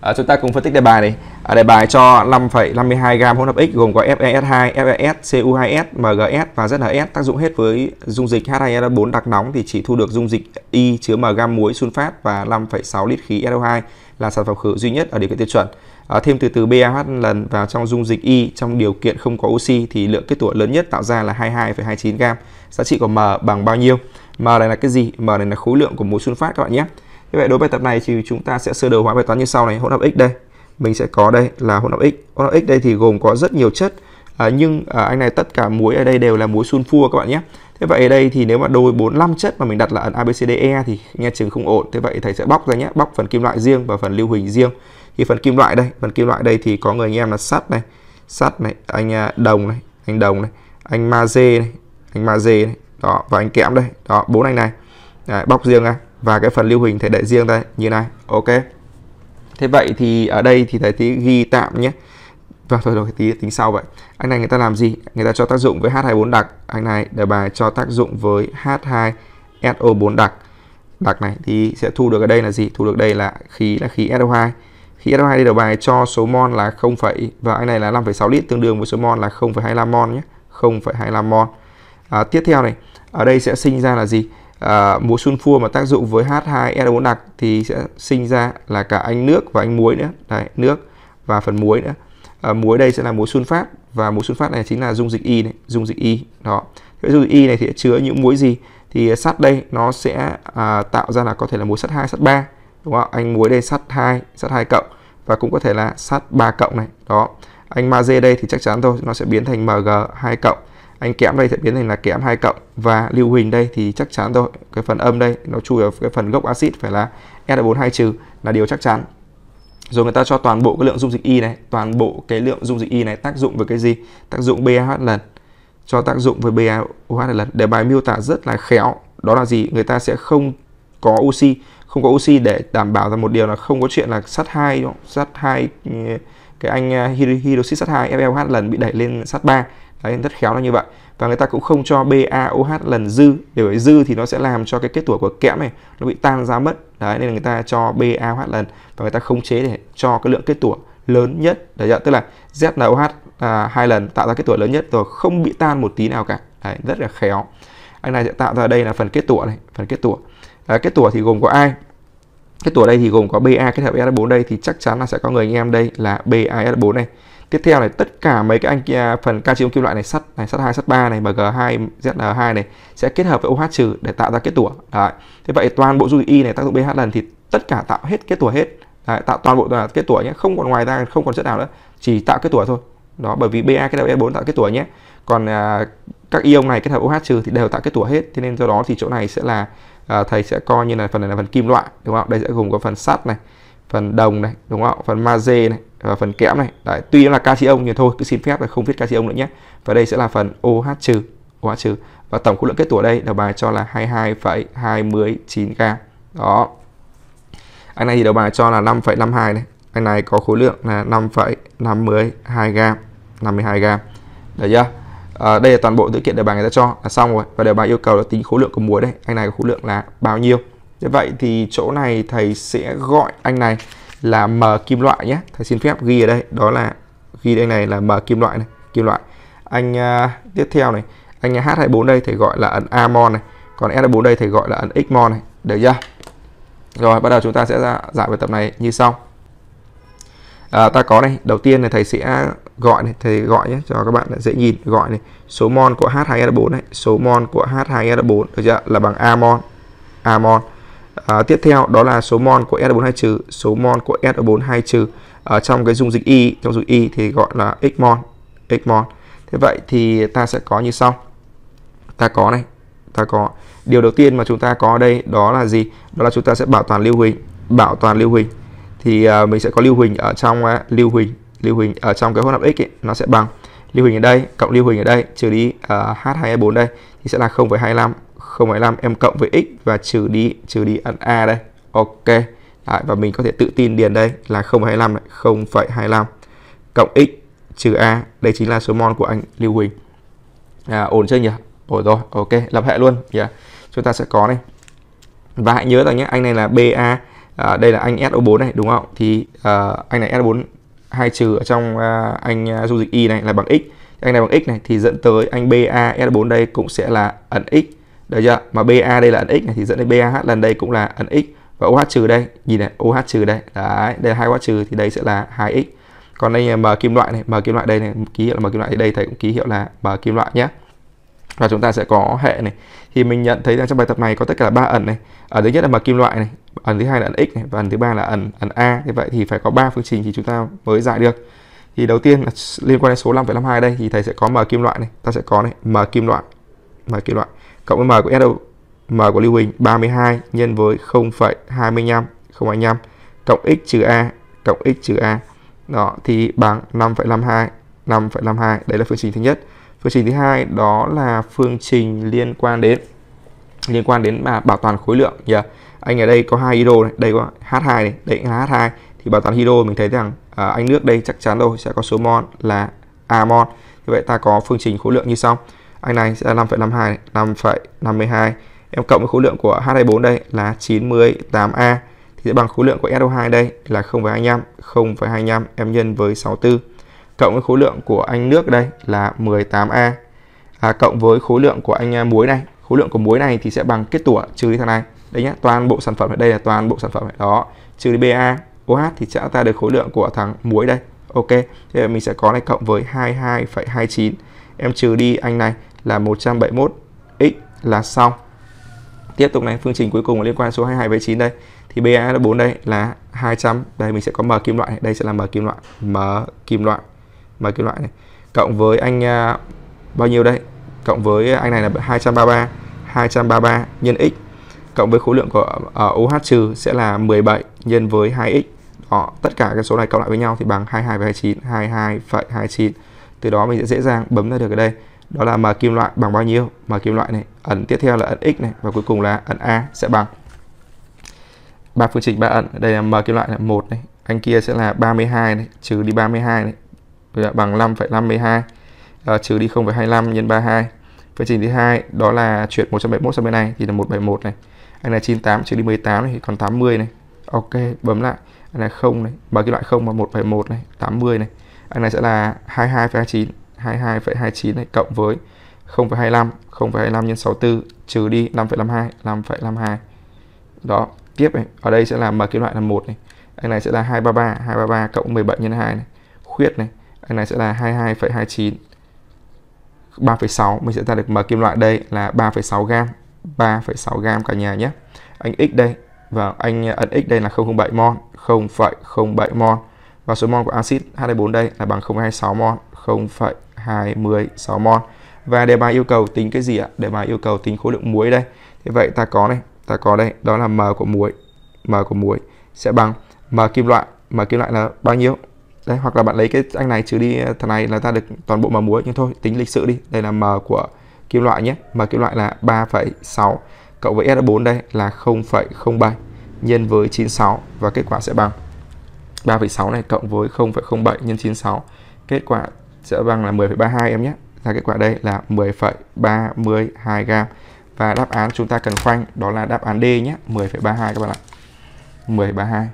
à, chúng ta cùng phân tích đề bài này à, đề bài cho 5,52 gam hỗn hợp X gồm có FeS2, FeS, Cu2S, MgS và ZnS tác dụng hết với dung dịch H2SO4 đặc nóng thì chỉ thu được dung dịch Y chứa M gam muối sunfat và 5,6 lít khí SO2 là sản phẩm khử duy nhất ở điều kiện tiêu chuẩn à, thêm từ từ BaH lần vào trong dung dịch Y trong điều kiện không có oxy thì lượng kết tủa lớn nhất tạo ra là 22,29 gam giá trị của M bằng bao nhiêu M này là cái gì? M này là khối lượng của muối sunfat các bạn nhé như vậy đối với bài tập này thì chúng ta sẽ sơ đồ hóa bài toán như sau này hỗn hợp x đây mình sẽ có đây là hỗn hợp x hỗn hợp x đây thì gồm có rất nhiều chất à, nhưng à, anh này tất cả muối ở đây đều là muối sunfua các bạn nhé thế vậy ở đây thì nếu mà đôi 45 chất mà mình đặt là ấn ABCDE thì nghe chừng không ổn thế vậy thầy sẽ bóc ra nhé bóc phần kim loại riêng và phần lưu huỳnh riêng thì phần kim loại đây phần kim loại đây thì có người anh em là sắt này sắt này anh à, đồng này anh đồng này anh magie này anh magie này đó và anh kẽm đây đó bốn anh này Đấy, bóc riêng ra và cái phần lưu hình thể đại riêng đây như này ok thế vậy thì ở đây thì thầy tí ghi tạm nhé và thôi rồi tí tính sau vậy anh này người ta làm gì người ta cho tác dụng với h24 đặc anh này đề bài cho tác dụng với h2 so4 đặc đặc này thì sẽ thu được ở đây là gì thu được đây là khí là khí SO2 khí SO2 đây đầu bài cho số mol là 0, và anh này là 5,6 lít tương đương với số mol là 0,25 mol nhé 0,25 mol à, tiếp theo này ở đây sẽ sinh ra là gì à, muối sunfua mà tác dụng với H2SO4 đặc thì sẽ sinh ra là cả anh nước và anh muối nữa đấy nước và phần muối nữa à, muối đây sẽ là muối sunfat và muối sunfat này chính là dung dịch y này dung dịch y đó cái dung dịch y này thì chứa những muối gì thì sắt đây nó sẽ à, tạo ra là có thể là muối sắt 2 sắt 3 đúng không anh muối đây sắt 2 sắt 2 cộng và cũng có thể là sắt 3 cộng này đó anh magie đây thì chắc chắn thôi nó sẽ biến thành mg 2 cộng anh kẽm đây sẽ biến thành là kẽm 2 cộng và lưu huỳnh đây thì chắc chắn rồi cái phần âm đây nó chui ở cái phần gốc axit phải là S42 trừ là điều chắc chắn rồi người ta cho toàn bộ cái lượng dung dịch y này toàn bộ cái lượng dung dịch y này tác dụng với cái gì tác dụng BAH lần cho tác dụng với BAOH lần để bài miêu tả rất là khéo đó là gì người ta sẽ không có oxy không có oxy để đảm bảo rằng một điều là không có chuyện là sắt hai sắt hai ừ, cái anh ờ, hydroxit sắt 2 FLH lần bị đẩy lên sắt 3 Đấy, rất khéo là như vậy và người ta cũng không cho BaOH lần dư để bởi dư thì nó sẽ làm cho cái kết tủa của kẽm này nó bị tan ra mất đấy nên là người ta cho BaOH lần và người ta khống chế để cho cái lượng kết tủa lớn nhất đấy ạ tức là ZNOH à, hai lần tạo ra kết tủa lớn nhất rồi không bị tan một tí nào cả đấy, rất là khéo anh này sẽ tạo ra đây là phần kết tủa này phần kết tủa à, kết tủa thì gồm có ai kết tủa đây thì gồm có BA kết hợp S4 đây thì chắc chắn là sẽ có người anh em đây là BAS4 này tiếp theo này tất cả mấy cái anh kia phần canxi ống kim loại này sắt này sắt 2 sắt 3 này mg2 zn2 này sẽ kết hợp với OH trừ để tạo ra kết tủa đấy thế vậy toàn bộ dung dịch y e này tác dụng pH lần thì tất cả tạo hết kết tủa hết đấy, tạo toàn bộ là kết tủa nhé không còn ngoài ra không còn chất nào nữa chỉ tạo kết tủa thôi đó bởi vì Ba kết hợp E4 tạo kết tủa nhé còn à, các ion e này kết hợp OH trừ thì đều tạo kết tủa hết thế nên do đó thì chỗ này sẽ là à, thầy sẽ coi như là phần này là phần kim loại đúng không đây sẽ gồm có phần sắt này phần đồng này đúng không ạ phần magie này và phần kẽm này đấy tuy nó là canxi nhưng thôi cứ xin phép là không viết canxi nữa nhé và đây sẽ là phần OH trừ OH trừ và tổng khối lượng kết tủa đây đầu bài cho là 22,29 g đó anh này thì đầu bài cho là 5,52 này anh này có khối lượng là 5,52 g 52 g được chưa à, đây là toàn bộ điều kiện đề bài người ta cho là xong rồi và đề bài yêu cầu là tính khối lượng của muối đây anh này có khối lượng là bao nhiêu như vậy thì chỗ này thầy sẽ gọi anh này là m kim loại nhé thầy xin phép ghi ở đây đó là ghi đây này là m kim loại này kim loại anh uh, tiếp theo này anh H24 đây thầy gọi là ẩn amon này còn S24 đây thầy gọi là ẩn xmon này được chưa rồi bắt đầu chúng ta sẽ ra giải bài tập này như sau à, ta có này đầu tiên này thầy sẽ gọi này thầy gọi nhé cho các bạn dễ nhìn gọi này số mon của H2S4 này số mon của H2S4 được chưa là bằng amon amon À, tiếp theo đó là số mol của SO42 trừ, số mol của SO42 trừ. Ở trong cái dung dịch Y, trong dung dịch Y thì gọi là x mol, x mol. Thế vậy thì ta sẽ có như sau. Ta có này, ta có. Điều đầu tiên mà chúng ta có ở đây đó là gì? Đó là chúng ta sẽ bảo toàn lưu huỳnh, bảo toàn lưu huỳnh. Thì uh, mình sẽ có lưu huỳnh ở trong uh, lưu huỳnh, lưu huỳnh ở trong cái hỗn hợp x ấy, nó sẽ bằng lưu huỳnh ở đây cộng lưu huỳnh ở đây trừ đi uh, à, H2O4 đây thì sẽ là 0,25 0,5 em cộng với x và trừ đi trừ đi ẩn a đây ok Đấy, và mình có thể tự tin điền đây là 0,25 này 0,25 cộng x trừ a đây chính là số mol của anh Lưu Huỳnh à, ổn chưa nhỉ ổn rồi ok lập hệ luôn nhỉ dạ, yeah. chúng ta sẽ có này và hãy nhớ rằng nhé anh này là BA à, đây là anh SO4 này đúng không thì à, anh này SO4 hai trừ ở trong à, anh à, dung dịch Y này là bằng x anh này bằng x này thì dẫn tới anh BA S4 đây cũng sẽ là ẩn x được chưa mà BA đây là ấn x này thì dẫn đến BAH lần đây cũng là ấn x và OH trừ đây nhìn này OH trừ đây đấy đây hai OH trừ thì đây sẽ là 2x còn đây m kim loại này m kim loại đây này ký hiệu là m kim loại thì đây thầy cũng ký hiệu là m kim loại nhé và chúng ta sẽ có hệ này thì mình nhận thấy rằng trong bài tập này có tất cả là ba ẩn này ẩn thứ nhất là m kim loại này ẩn thứ hai là ẩn x này và ẩn thứ ba là ẩn ẩn a như vậy thì phải có ba phương trình thì chúng ta mới giải được thì đầu tiên là liên quan đến số 5,52 đây thì thầy sẽ có m kim loại này ta sẽ có này m kim loại m kim loại cộng với m của SO, m của lưu huỳnh 32 nhân với 0,25 0,25 cộng x trừ a cộng x trừ a đó thì bằng 5,52 5,52 đây là phương trình thứ nhất phương trình thứ hai đó là phương trình liên quan đến liên quan đến mà bảo toàn khối lượng nhỉ yeah. anh ở đây có hai hydro này đây có H2 này đây là H2 thì bảo toàn hydro mình thấy rằng à, anh nước đây chắc chắn rồi sẽ có số mol là a mol như vậy ta có phương trình khối lượng như sau anh này sẽ là 5,52 5,52 em cộng với khối lượng của H24 đây là 98A thì sẽ bằng khối lượng của SO2 đây là 0,25 0,25 em nhân với 64 cộng với khối lượng của anh nước đây là 18A à, cộng với khối lượng của anh à, muối này khối lượng của muối này thì sẽ bằng kết tủa trừ đi thằng này đấy nhá toàn bộ sản phẩm ở đây là toàn bộ sản phẩm này. đó trừ đi BA OH thì sẽ ta được khối lượng của thằng muối đây ok thế là mình sẽ có này cộng với 22,29 em trừ đi anh này là 171x là xong tiếp tục này phương trình cuối cùng liên quan số 22 với 9 đây thì BA là 4 đây là 200 đây mình sẽ có M kim loại này. đây sẽ là M kim loại M kim loại M kim loại này cộng với anh à, bao nhiêu đây cộng với anh này là 233 233 nhân x cộng với khối lượng của ở à, uh, OH trừ sẽ là 17 nhân với 2x đó tất cả các số này cộng lại với nhau thì bằng 22,29 22,29 từ đó mình sẽ dễ dàng bấm ra được ở đây đó là m kim loại bằng bao nhiêu m kim loại này ẩn tiếp theo là ẩn x này và cuối cùng là ẩn a sẽ bằng ba phương trình ba ẩn đây là m kim loại là một này anh kia sẽ là 32 này trừ đi 32 này là bằng 5,52 à, ờ, trừ đi 0,25 nhân 32 phương trình thứ hai đó là chuyển 171 sang bên này thì là 171 này anh là 98 trừ đi 18 này thì còn 80 này ok bấm lại anh là 0 này m kim loại 0 và 171 này 80 này anh này sẽ là 22,29 22,29 này cộng với 0,25 0,25 nhân 64 trừ đi 5,52 5,52 đó tiếp này ở đây sẽ là m kim loại là một này anh này sẽ là 233 233 cộng 17 nhân 2 này khuyết này anh này sẽ là 22,29 3,6 mình sẽ ra được m kim loại đây là 3,6 gam 3,6 gam cả nhà nhé anh x đây và vâng, anh ấn x đây là 0,07 mol 0,07 mol và số mol của axit H24 đây là bằng 0,26 mol 0, 26 mol. Và đề bài yêu cầu tính cái gì ạ? Đề bài yêu cầu tính khối lượng muối đây. Thế vậy ta có này, ta có đây, đó là m của muối. M của muối sẽ bằng m kim loại, m kim loại là bao nhiêu? Đấy, hoặc là bạn lấy cái anh này trừ đi à, thằng này là ta được toàn bộ m muối nhưng thôi, tính lịch sự đi. Đây là m của kim loại nhé. M kim loại là 3,6 cộng với S4 đây là 0,07 nhân với 96 và kết quả sẽ bằng 3,6 này cộng với 0,07 nhân 96 kết quả sẽ bằng là 10,32 em nhé ra kết quả đây là 10,32 gram và đáp án chúng ta cần khoanh đó là đáp án D nhé 10,32 các bạn ạ 10,32